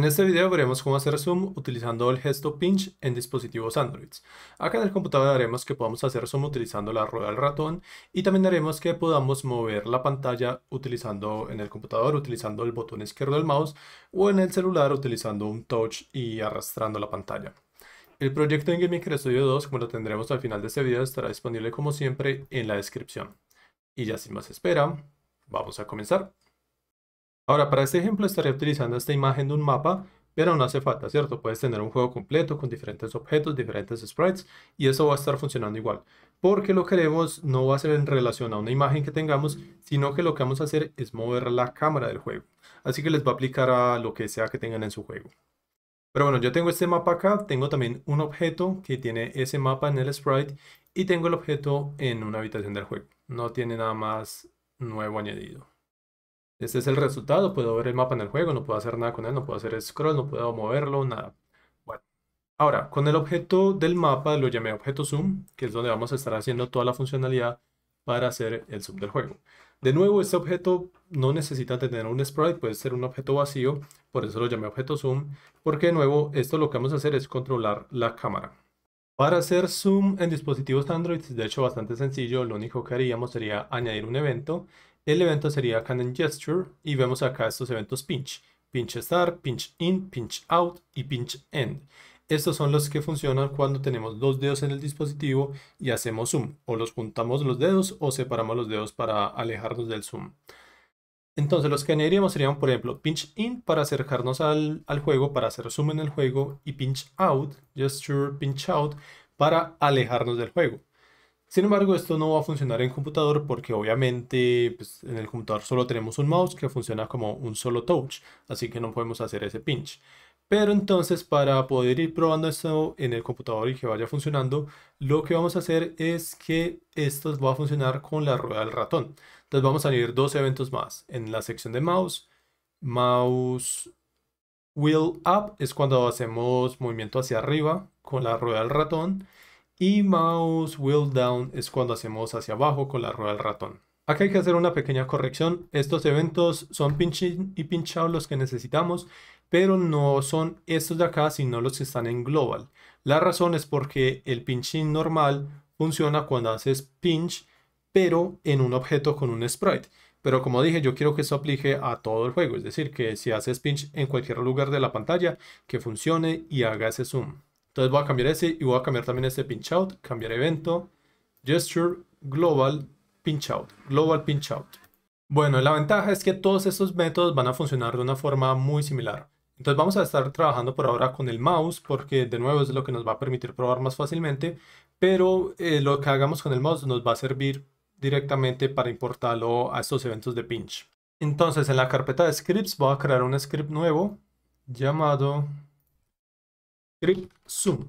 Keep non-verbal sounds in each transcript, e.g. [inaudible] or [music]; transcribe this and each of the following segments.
En este video veremos cómo hacer zoom utilizando el gesto pinch en dispositivos Android. Acá en el computador haremos que podamos hacer zoom utilizando la rueda del ratón y también haremos que podamos mover la pantalla utilizando en el computador utilizando el botón izquierdo del mouse o en el celular utilizando un touch y arrastrando la pantalla. El proyecto en Gaming Studio 2, como lo tendremos al final de este video, estará disponible como siempre en la descripción. Y ya sin más espera, vamos a comenzar. Ahora, para este ejemplo estaré utilizando esta imagen de un mapa, pero no hace falta, ¿cierto? Puedes tener un juego completo con diferentes objetos, diferentes sprites, y eso va a estar funcionando igual. Porque lo que queremos no va a ser en relación a una imagen que tengamos, sino que lo que vamos a hacer es mover la cámara del juego. Así que les va a aplicar a lo que sea que tengan en su juego. Pero bueno, yo tengo este mapa acá, tengo también un objeto que tiene ese mapa en el sprite y tengo el objeto en una habitación del juego. No tiene nada más nuevo añadido. Este es el resultado, puedo ver el mapa en el juego, no puedo hacer nada con él, no puedo hacer scroll, no puedo moverlo, nada. Bueno, ahora, con el objeto del mapa lo llamé objeto zoom, que es donde vamos a estar haciendo toda la funcionalidad para hacer el zoom del juego. De nuevo, este objeto no necesita tener un sprite, puede ser un objeto vacío, por eso lo llamé objeto zoom, porque de nuevo, esto lo que vamos a hacer es controlar la cámara. Para hacer zoom en dispositivos Android, de hecho bastante sencillo, lo único que haríamos sería añadir un evento el evento sería Canon Gesture y vemos acá estos eventos pinch. Pinch Start, Pinch In, Pinch Out y Pinch End. Estos son los que funcionan cuando tenemos dos dedos en el dispositivo y hacemos zoom. O los juntamos los dedos o separamos los dedos para alejarnos del zoom. Entonces los que añadiríamos serían, por ejemplo, pinch in para acercarnos al, al, juego, para hacer zoom en el juego, y pinch out, gesture, pinch out, para alejarnos del juego. Sin embargo, esto no va a funcionar en computador porque obviamente pues, en el computador solo tenemos un mouse que funciona como un solo touch, así que no podemos hacer ese pinch. Pero entonces para poder ir probando esto en el computador y que vaya funcionando, lo que vamos a hacer es que esto va a funcionar con la rueda del ratón. Entonces vamos a añadir dos eventos más. En la sección de mouse, mouse wheel up es cuando hacemos movimiento hacia arriba con la rueda del ratón y mouse wheel down es cuando hacemos hacia abajo con la rueda del ratón. Acá hay que hacer una pequeña corrección. Estos eventos son pinching y pinchados los que necesitamos, pero no son estos de acá, sino los que están en global. La razón es porque el pinching normal funciona cuando haces pinch, pero en un objeto con un sprite. Pero como dije, yo quiero que eso aplique a todo el juego, es decir, que si haces pinch en cualquier lugar de la pantalla, que funcione y haga ese zoom. Entonces voy a cambiar ese y voy a cambiar también ese pinch out, cambiar evento, gesture, global, pinch out, global pinch out. Bueno, la ventaja es que todos estos métodos van a funcionar de una forma muy similar. Entonces vamos a estar trabajando por ahora con el mouse porque de nuevo es lo que nos va a permitir probar más fácilmente, pero eh, lo que hagamos con el mouse nos va a servir directamente para importarlo a estos eventos de pinch. Entonces en la carpeta de scripts voy a crear un script nuevo llamado script Zoom.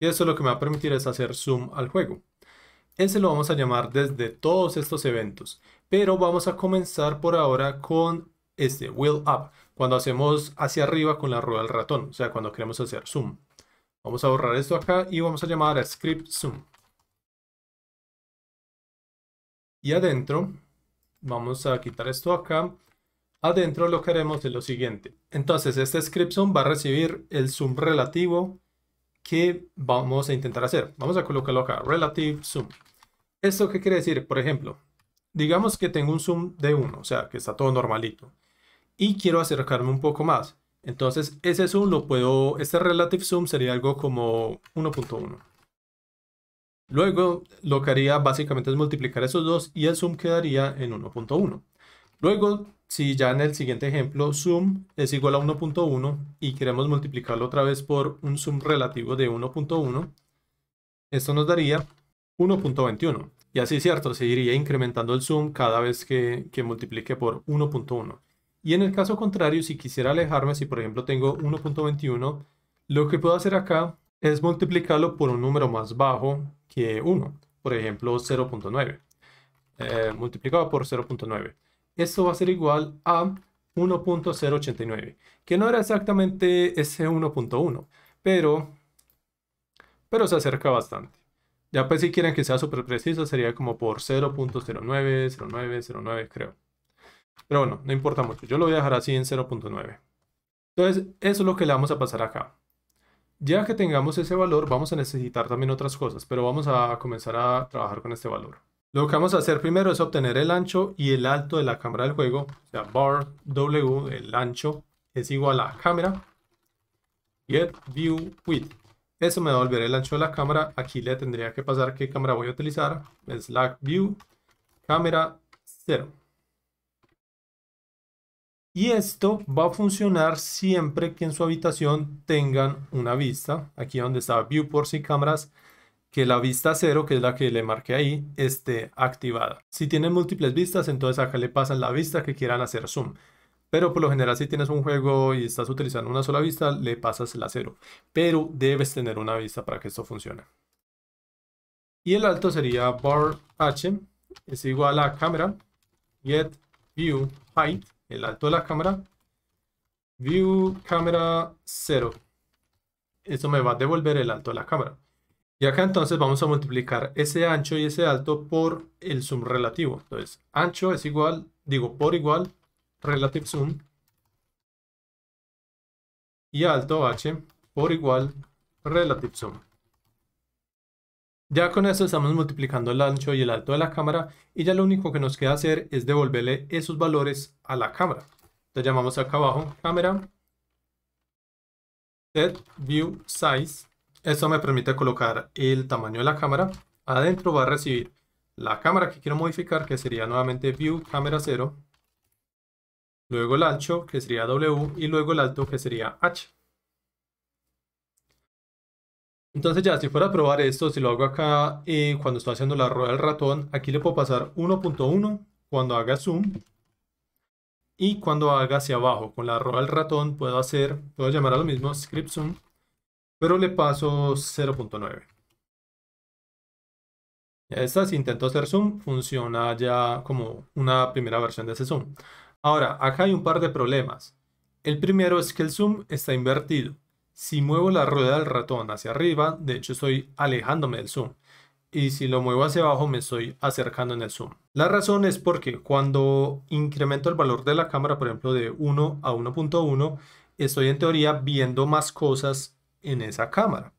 Y eso lo que me va a permitir es hacer zoom al juego. Ese lo vamos a llamar desde todos estos eventos. Pero vamos a comenzar por ahora con este wheel up. Cuando hacemos hacia arriba con la rueda del ratón. O sea, cuando queremos hacer zoom. Vamos a borrar esto acá y vamos a llamar a script zoom. Y adentro vamos a quitar esto acá Adentro lo haremos es lo siguiente. Entonces este script va a recibir el zoom relativo que vamos a intentar hacer. Vamos a colocarlo acá, relative zoom. ¿Esto qué quiere decir? Por ejemplo, digamos que tengo un zoom de 1, o sea, que está todo normalito. Y quiero acercarme un poco más. Entonces ese zoom lo puedo, este relative zoom sería algo como 1.1. Luego lo que haría básicamente es multiplicar esos dos y el zoom quedaría en 1.1. Luego si ya en el siguiente ejemplo zoom es igual a 1.1 y queremos multiplicarlo otra vez por un zoom relativo de 1.1, esto nos daría 1.21. Y así, cierto, se incrementando el zoom cada vez que, multiplique por 1.1. Y en el caso contrario, si quisiera alejarme, si por ejemplo tengo 1.21, lo que puedo hacer acá es multiplicarlo por un número más bajo que 1, por ejemplo 0.9, eh, multiplicado por 0.9 eso va a ser igual a 1.089, que no era exactamente ese 1.1, pero, pero se acerca bastante. Ya pues si quieren que sea súper preciso, sería como por 0.09, 09, 09, creo. Pero bueno, no importa mucho, yo lo voy a dejar así en 0.9. Entonces, eso es lo que le vamos a pasar acá. Ya que tengamos ese valor, vamos a necesitar también otras cosas, pero vamos a comenzar a trabajar con este valor. Lo que vamos a hacer primero es obtener el ancho y el alto de la cámara del juego. O sea, bar W, el ancho, es igual a cámara. Get view width. Eso me va a volver el ancho de la cámara. Aquí le tendría que pasar qué cámara voy a utilizar. Slack view, cámara 0. Y esto va a funcionar siempre que en su habitación tengan una vista. Aquí donde está Viewports y cámaras que la vista cero, que es la que le marqué ahí, esté activada. Si tienen múltiples vistas, entonces acá le pasan la vista que quieran hacer zoom. Pero por lo general si tienes un juego y estás utilizando una sola vista, le pasas la cero. Pero debes tener una vista para que esto funcione. Y el alto sería bar h es igual a camera. get view height, el alto de la cámara, view camera 0. Eso me va a devolver el alto de la cámara. Y acá entonces vamos a multiplicar ese ancho y ese alto por el zoom relativo. Entonces, ancho es igual, digo, por igual, relative zoom. Y alto h por igual, relative zoom. Ya con eso estamos multiplicando el ancho y el alto de la cámara y ya lo único que nos queda hacer es devolverle esos valores a la cámara. Entonces llamamos acá abajo, cámara, set view size esto me permite colocar el tamaño de la cámara. Adentro va a recibir la cámara que quiero modificar, que sería nuevamente View Camera 0. Luego el ancho, que sería W, y luego el alto, que sería H. Entonces ya, si fuera a probar esto, si lo hago acá eh, cuando estoy haciendo la rueda del ratón, aquí le puedo pasar 1.1 cuando haga zoom y cuando haga hacia abajo. Con la rueda del ratón puedo hacer, puedo llamar a lo mismo script zoom pero le paso 0.9. está, si intento hacer zoom, funciona ya como una primera versión de ese zoom. Ahora, acá hay un par de problemas. El primero es que el zoom está invertido. Si muevo la rueda del ratón hacia arriba, de hecho estoy alejándome del zoom. Y si lo muevo hacia abajo, me estoy acercando en el zoom. La razón es porque cuando incremento el valor de la cámara, por ejemplo, de 1 a 1.1, estoy en teoría viendo más cosas en esa cámara.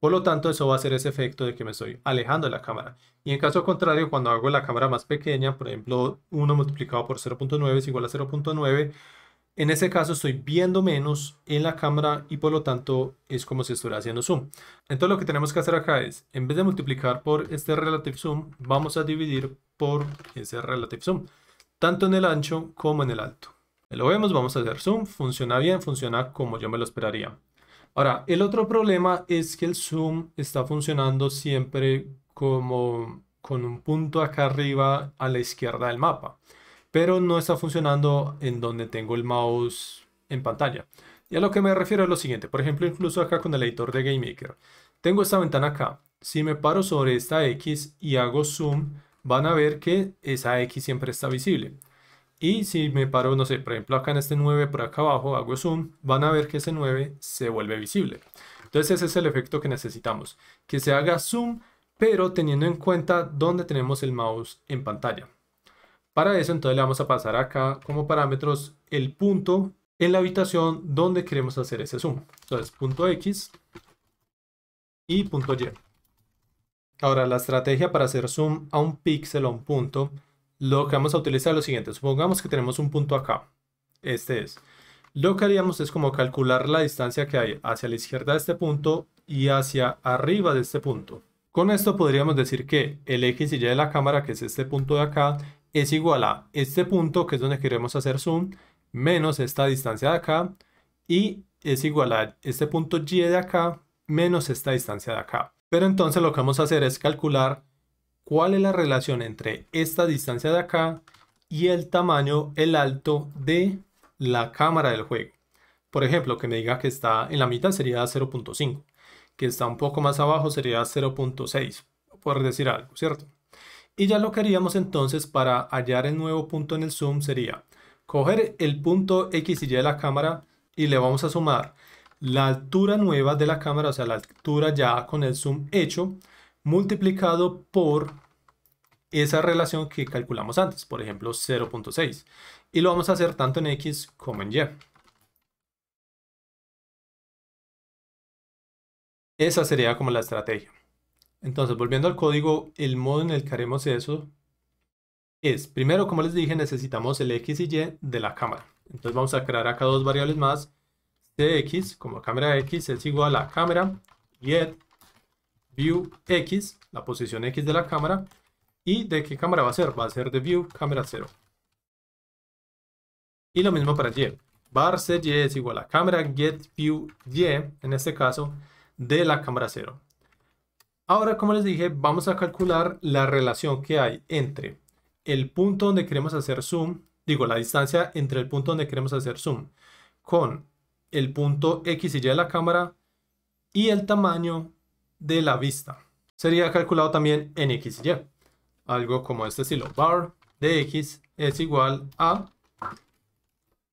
Por lo tanto, eso va a hacer ese efecto de que me estoy alejando de la cámara. Y en caso contrario, cuando hago la cámara más pequeña, por ejemplo, 1 multiplicado por 0.9 es igual a 0.9, en ese caso estoy viendo menos en la cámara y por lo tanto es como si estuviera haciendo zoom. Entonces lo que tenemos que hacer acá es, en vez de multiplicar por este relative zoom, vamos a dividir por ese relative zoom, tanto en el ancho como en el alto. Lo vemos, vamos a hacer zoom, funciona bien, funciona como yo me lo esperaría. Ahora, el otro problema es que el zoom está funcionando siempre como con un punto acá arriba a la izquierda del mapa, pero no está funcionando en donde tengo el mouse en pantalla. Y a lo que me refiero es lo siguiente, por ejemplo, incluso acá con el editor de GameMaker. Tengo esta ventana acá, si me paro sobre esta X y hago zoom, van a ver que esa X siempre está visible. Y si me paro, no sé, por ejemplo acá en este 9 por acá abajo, hago zoom, van a ver que ese 9 se vuelve visible. Entonces ese es el efecto que necesitamos, que se haga zoom, pero teniendo en cuenta dónde tenemos el mouse en pantalla. Para eso entonces le vamos a pasar acá como parámetros el punto en la habitación donde queremos hacer ese zoom. Entonces punto X y punto Y. Ahora la estrategia para hacer zoom a un píxel o un punto lo que vamos a utilizar es lo siguiente. Supongamos que tenemos un punto acá. Este es. Lo que haríamos es como calcular la distancia que hay hacia la izquierda de este punto y hacia arriba de este punto. Con esto podríamos decir que el X y de la cámara, que es este punto de acá, es igual a este punto, que es donde queremos hacer zoom, menos esta distancia de acá, y es igual a este punto Y de acá, menos esta distancia de acá. Pero entonces lo que vamos a hacer es calcular cuál es la relación entre esta distancia de acá y el tamaño, el alto de la cámara del juego. Por ejemplo, que me diga que está en la mitad sería 0.5, que está un poco más abajo sería 0.6, por decir algo, ¿cierto? Y ya lo que haríamos entonces para hallar el nuevo punto en el zoom sería coger el punto X y Y de la cámara y le vamos a sumar la altura nueva de la cámara, o sea, la altura ya con el zoom hecho, multiplicado por esa relación que calculamos antes, por ejemplo 0.6. Y lo vamos a hacer tanto en X como en Y. Esa sería como la estrategia. Entonces, volviendo al código, el modo en el que haremos eso es, primero, como les dije, necesitamos el X y Y de la cámara. Entonces vamos a crear acá dos variables más, CX, como cámara X es igual a cámara, Y view X, la posición X de la cámara. ¿Y de qué cámara va a ser? Va a ser de view cámara 0. Y lo mismo para Y. Bar ser Y es igual a cámara get view Y, en este caso, de la cámara 0. Ahora, como les dije, vamos a calcular la relación que hay entre el punto donde queremos hacer zoom, digo, la distancia entre el punto donde queremos hacer zoom con el punto X y Y de la cámara y el tamaño de la vista. Sería calculado también en x y Algo como este estilo. Bar de x es igual a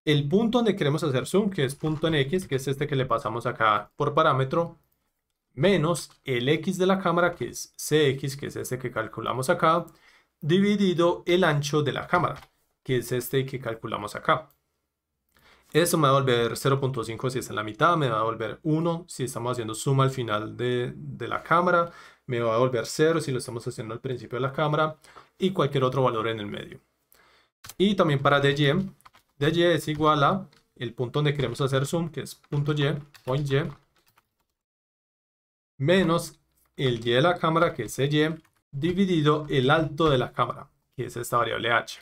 el punto donde queremos hacer zoom, que es punto en x, que es este que le pasamos acá por parámetro, menos el x de la cámara, que es cx, que es este que calculamos acá, dividido el ancho de la cámara, que es este que calculamos acá. Eso me va a volver 0.5 si está en la mitad, me va a volver 1 si estamos haciendo suma al final de, de la cámara, me va a volver 0 si lo estamos haciendo al principio de la cámara y cualquier otro valor en el medio. Y también para dy, dy es igual a el punto donde queremos hacer zoom, que es punto y, y, menos el y de la cámara, que es e y, dividido el alto de la cámara, que es esta variable h.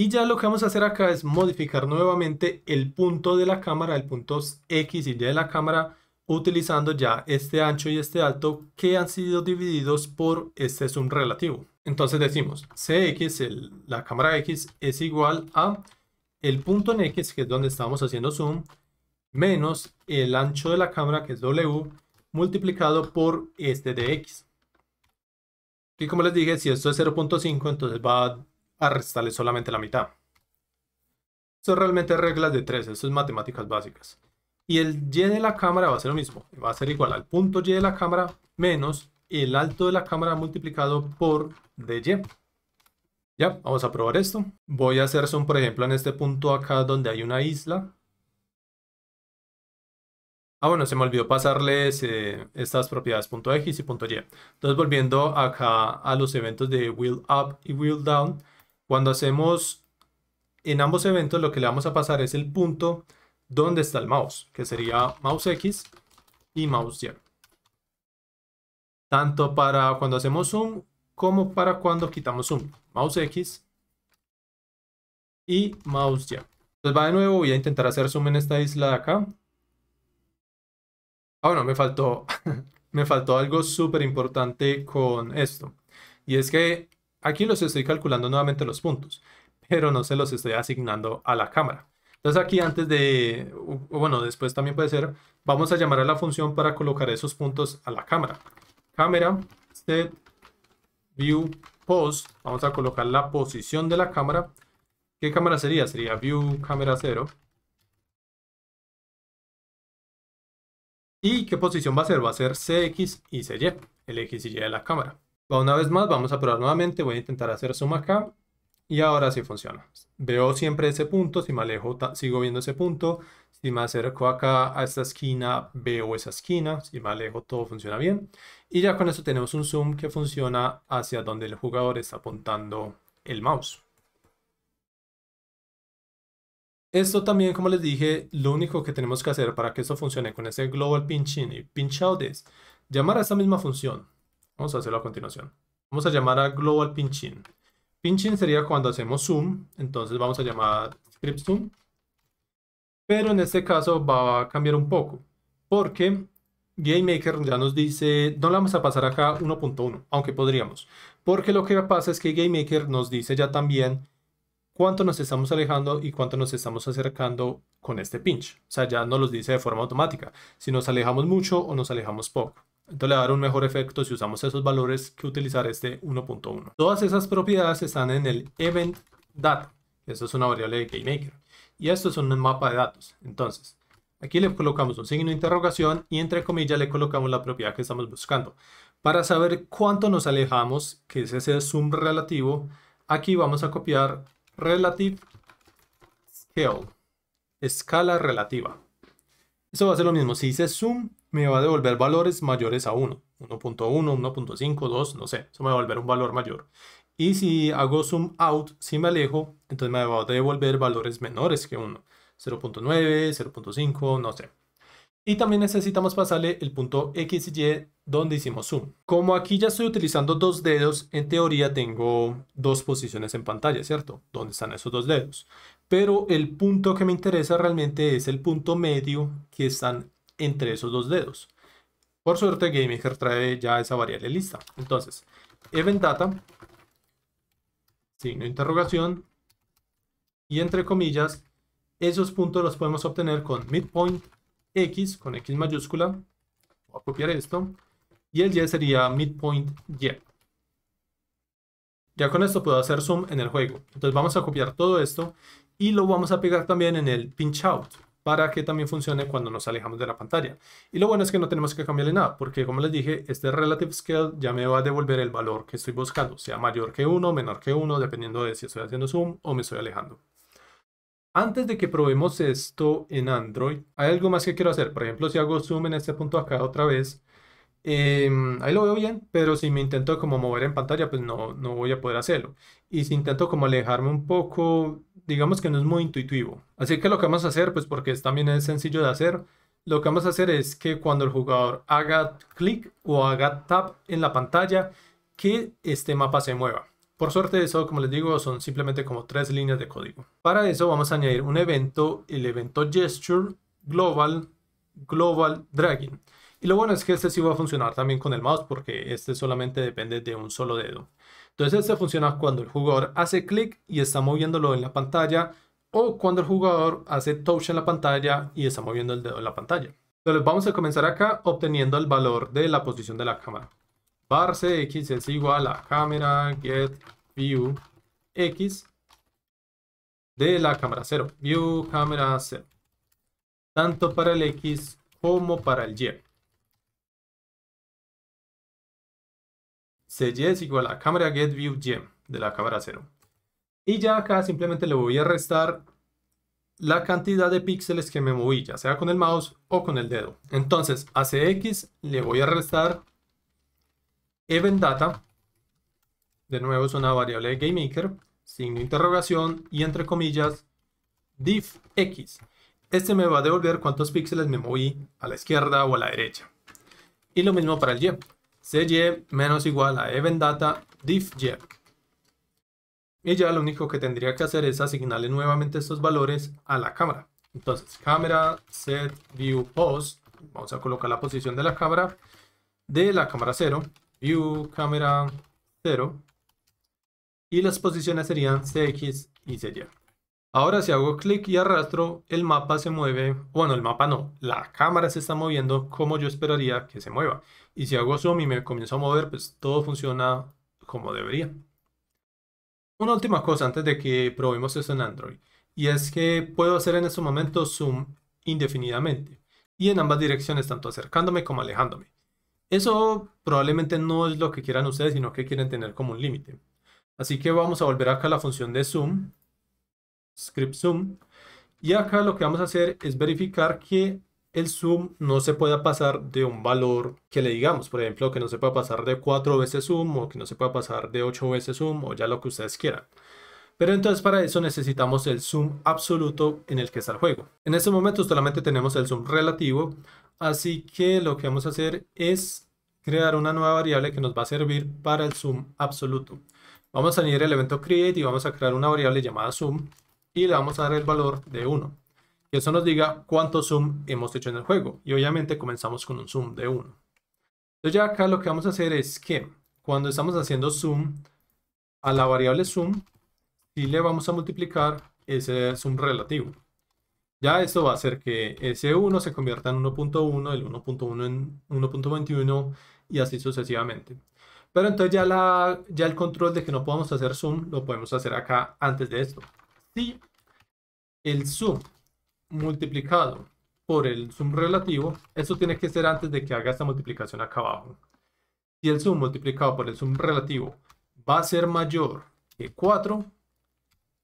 Y ya lo que vamos a hacer acá es modificar nuevamente el punto de la cámara, el punto X y Y de la cámara, utilizando ya este ancho y este alto que han sido divididos por este zoom relativo. Entonces decimos CX, la cámara X, es igual a el punto en X, que es donde estamos haciendo zoom, menos el ancho de la cámara, que es W, multiplicado por este de X. Y como les dije, si esto es 0.5, entonces va a a restarle solamente la mitad. Son realmente reglas de 3, eso es matemáticas básicas. Y el y de la cámara va a ser lo mismo, va a ser igual al punto y de la cámara menos el alto de la cámara multiplicado por Y. Ya, vamos a probar esto. Voy a hacer son, por ejemplo, en este punto acá donde hay una isla. Ah, bueno, se me olvidó pasarles eh, estas propiedades punto .x y punto .y. Entonces, volviendo acá a los eventos de wheel up y wheel down, cuando hacemos en ambos eventos, lo que le vamos a pasar es el punto donde está el mouse, que sería mouse X y mouse Y. Tanto para cuando hacemos zoom como para cuando quitamos zoom. Mouse X y mouse Y. Entonces va de nuevo, voy a intentar hacer zoom en esta isla de acá. Ah, bueno, me faltó, [laughs] me faltó algo súper importante con esto. Y es que Aquí los estoy calculando nuevamente los puntos, pero no se los estoy asignando a la cámara. Entonces aquí antes de, bueno, después también puede ser, vamos a llamar a la función para colocar esos puntos a la cámara. Cámara, set, view, pos, vamos a colocar la posición de la cámara. ¿Qué cámara sería? Sería view, cámara 0. ¿Y qué posición va a ser? Va a ser CX y CY, el X y Y de la cámara. Una vez más, vamos a probar nuevamente. Voy a intentar hacer zoom acá. Y ahora sí funciona. Veo siempre ese punto. Si me alejo, sigo viendo ese punto. Si me acerco acá a esta esquina, veo esa esquina. Si me alejo, todo funciona bien. Y ya con eso tenemos un zoom que funciona hacia donde el jugador está apuntando el mouse. Esto también, como les dije, lo único que tenemos que hacer para que esto funcione con ese global pinch y pinch out es llamar a esa misma función Vamos a hacerlo a continuación. Vamos a llamar a global pinching. Pinching sería cuando hacemos zoom, entonces vamos a llamar script zoom. Pero en este caso va a cambiar un poco, porque GameMaker ya nos dice, no la vamos a pasar acá 1.1, aunque podríamos. Porque lo que pasa es que GameMaker nos dice ya también cuánto nos estamos alejando y cuánto nos estamos acercando con este pinch. O sea, ya no los dice de forma automática, si nos alejamos mucho o nos alejamos poco. Entonces le va a dar un mejor efecto si usamos esos valores que utilizar este 1.1. Todas esas propiedades están en el event data. Esto es una variable de GameMaker. Y esto es un mapa de datos. Entonces, aquí le colocamos un signo de interrogación y entre comillas le colocamos la propiedad que estamos buscando. Para saber cuánto nos alejamos, que es ese zoom relativo, aquí vamos a copiar relative scale, escala relativa. Eso va a ser lo mismo. Si dice zoom, me va a devolver valores mayores a 1. 1.1, 1.5, 2, no sé. Eso me va a devolver un valor mayor. Y si hago zoom out, si me alejo, entonces me va a devolver valores menores que 1. 0.9, 0.5, no sé. Y también necesitamos pasarle el punto X y donde hicimos zoom. Como aquí ya estoy utilizando dos dedos, en teoría tengo dos posiciones en pantalla, ¿cierto? Donde están esos dos dedos. Pero el punto que me interesa realmente es el punto medio que están entre esos dos dedos. Por suerte GameMaker trae ya esa variable lista. Entonces, event data, signo interrogación, y entre comillas, esos puntos los podemos obtener con midpoint x, con x mayúscula, voy a copiar esto, y el y sería midpoint y. Ya con esto puedo hacer zoom en el juego. Entonces vamos a copiar todo esto y lo vamos a pegar también en el pinch out para que también funcione cuando nos alejamos de la pantalla. Y lo bueno es que no tenemos que cambiarle nada, porque como les dije, este relative scale ya me va a devolver el valor que estoy buscando, sea mayor que 1, menor que 1, dependiendo de si estoy haciendo zoom o me estoy alejando. Antes de que probemos esto en Android, hay algo más que quiero hacer. Por ejemplo, si hago zoom en este punto acá otra vez, Em, ahí lo veo bien, pero si me intento como mover en pantalla, pues no, no voy a poder hacerlo. Y si intento como alejarme un poco, digamos que no es muy intuitivo. Así que lo que vamos a hacer, pues porque también es sencillo de hacer, lo que vamos a hacer es que cuando el jugador haga clic o haga tap en la pantalla, que este mapa se mueva. Por suerte eso, como les digo, son simplemente como tres líneas de código. Para eso vamos a añadir un evento, el evento gesture global, global dragging. Y lo bueno es que este sí va a funcionar también con el mouse porque este solamente depende de un solo dedo. Entonces este funciona cuando el jugador hace clic y está moviéndolo en la pantalla o cuando el jugador hace touch en la pantalla y está moviendo el dedo en la pantalla. Entonces vamos a comenzar acá obteniendo el valor de la posición de la cámara. Bar x es igual a cámara get view x de la cámara 0. View cámara 0. Tanto para el X como para el Y. CY es igual a cámara get view de la cámara 0. Y ya acá simplemente le voy a restar la cantidad de píxeles que me moví, ya sea con el mouse o con el dedo. Entonces a CX le voy a restar event data. De nuevo es una variable de GameMaker, signo interrogación y entre comillas div x. Este me va a devolver cuántos píxeles me moví a la izquierda o a la derecha. Y lo mismo para el Y. CY e menos igual a data diff Y ya lo único que tendría que hacer es asignarle nuevamente estos valores a la cámara. Entonces, cámara set view post, vamos a colocar la posición de la cámara, de la cámara 0, view cámara 0, y las posiciones serían CX y CY. Ahora si hago clic y arrastro, el mapa se mueve, bueno el mapa no, la cámara se está moviendo como yo esperaría que se mueva. Y si hago zoom y me comienzo a mover, pues todo funciona como debería. Una última cosa antes de que probemos esto en Android, y es que puedo hacer en este momento zoom indefinidamente, y en ambas direcciones, tanto acercándome como alejándome. Eso probablemente no es lo que quieran ustedes, sino que quieren tener como un límite. Así que vamos a volver acá a la función de zoom, script zoom. Y acá lo que vamos a hacer es verificar que el zoom no se pueda pasar de un valor que le digamos, por ejemplo, que no se pueda pasar de 4 veces zoom o que no se pueda pasar de 8 veces zoom o ya lo que ustedes quieran. Pero entonces para eso necesitamos el zoom absoluto en el que está el juego. En este momento solamente tenemos el zoom relativo, así que lo que vamos a hacer es crear una nueva variable que nos va a servir para el zoom absoluto. Vamos a añadir el evento create y vamos a crear una variable llamada zoom y le vamos a dar el valor de 1. Y eso nos diga cuánto zoom hemos hecho en el juego. Y obviamente comenzamos con un zoom de 1. Entonces ya acá lo que vamos a hacer es que cuando estamos haciendo zoom, a la variable zoom, y le vamos a multiplicar ese zoom relativo. Ya eso va a hacer que ese 1 se convierta en 1.1, el 1.1 en 1.21 y así sucesivamente. Pero entonces ya, la, ya el control de que no podamos hacer zoom lo podemos hacer acá antes de esto el zoom multiplicado por el zoom relativo, eso tiene que ser antes de que haga esta multiplicación acá abajo. Si el sum multiplicado por el zoom relativo va a ser mayor que 4,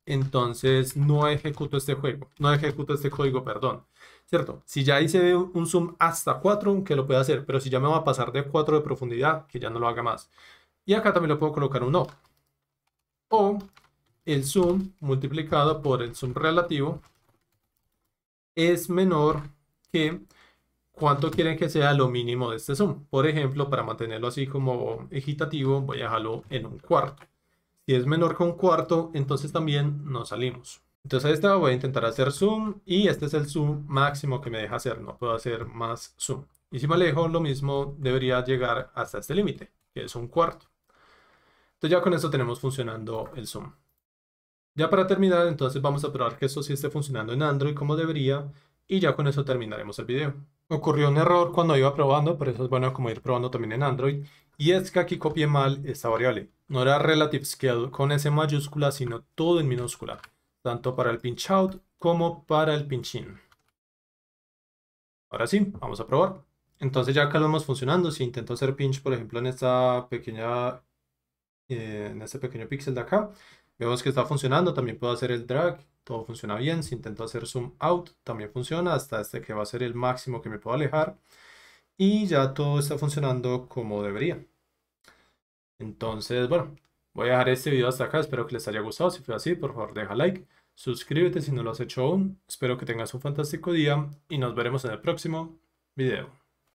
entonces no ejecuto este juego, no ejecuto este código, perdón. ¿Cierto? Si ya hice un zoom hasta 4, que lo puede hacer, pero si ya me va a pasar de 4 de profundidad, que ya no lo haga más. Y acá también lo puedo colocar un no. O el zoom multiplicado por el zoom relativo es menor que cuánto quieren que sea lo mínimo de este zoom. Por ejemplo, para mantenerlo así como equitativo, voy a dejarlo en un cuarto. Si es menor que un cuarto, entonces también no salimos. Entonces a esta voy a intentar hacer zoom y este es el zoom máximo que me deja hacer, no puedo hacer más zoom. Y si me alejo, lo mismo debería llegar hasta este límite, que es un cuarto. Entonces ya con esto tenemos funcionando el zoom. Ya para terminar, entonces vamos a probar que esto sí esté funcionando en Android como debería y ya con eso terminaremos el video. Ocurrió un error cuando iba probando, por eso es bueno como ir probando también en Android, y es que aquí copié mal esta variable. No era relative scale con S mayúscula, sino todo en minúscula, tanto para el pinch out como para el pinch in. Ahora sí, vamos a probar. Entonces ya acá lo vamos funcionando, si intento hacer pinch por ejemplo en esta pequeña, eh, en este pequeño píxel de acá, Vemos que está funcionando, también puedo hacer el drag, todo funciona bien. Si intento hacer zoom out, también funciona, hasta este que va a ser el máximo que me puedo alejar. Y ya todo está funcionando como debería. Entonces, bueno, voy a dejar este video hasta acá. Espero que les haya gustado. Si fue así, por favor, deja like. Suscríbete si no lo has hecho aún. Espero que tengas un fantástico día y nos veremos en el próximo video.